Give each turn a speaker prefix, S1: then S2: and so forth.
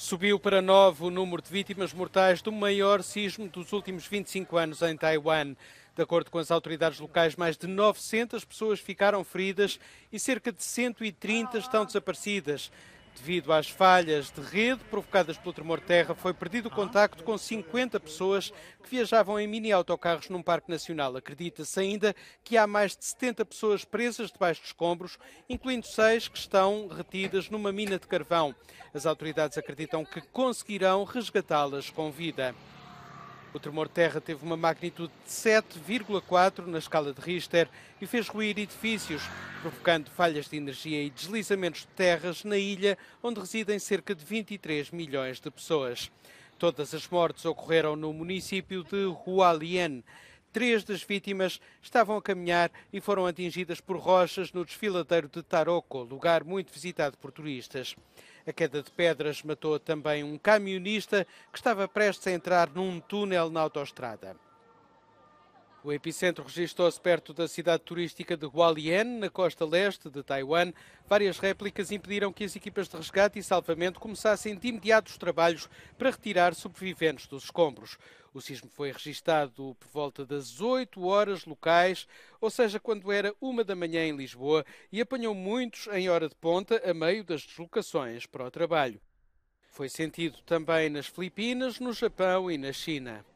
S1: Subiu para 9 o número de vítimas mortais do maior sismo dos últimos 25 anos em Taiwan. De acordo com as autoridades locais, mais de 900 pessoas ficaram feridas e cerca de 130 estão desaparecidas devido às falhas de rede provocadas pelo tremor de terra, foi perdido o ah, contacto com 50 pessoas que viajavam em mini autocarros num parque nacional. Acredita-se ainda que há mais de 70 pessoas presas debaixo de escombros, incluindo seis que estão retidas numa mina de carvão. As autoridades acreditam que conseguirão resgatá-las com vida. O tremor terra teve uma magnitude de 7,4 na escala de Richter e fez ruir edifícios, provocando falhas de energia e deslizamentos de terras na ilha onde residem cerca de 23 milhões de pessoas. Todas as mortes ocorreram no município de Hualien. Três das vítimas estavam a caminhar e foram atingidas por rochas no desfiladeiro de Taroko, lugar muito visitado por turistas. A queda de pedras matou também um camionista que estava prestes a entrar num túnel na autoestrada. O epicentro registrou-se perto da cidade turística de Hualien, na costa leste de Taiwan. Várias réplicas impediram que as equipas de resgate e salvamento começassem de imediato os trabalhos para retirar sobreviventes dos escombros. O sismo foi registado por volta das 8 horas locais, ou seja, quando era uma da manhã em Lisboa, e apanhou muitos em hora de ponta, a meio das deslocações para o trabalho. Foi sentido também nas Filipinas, no Japão e na China.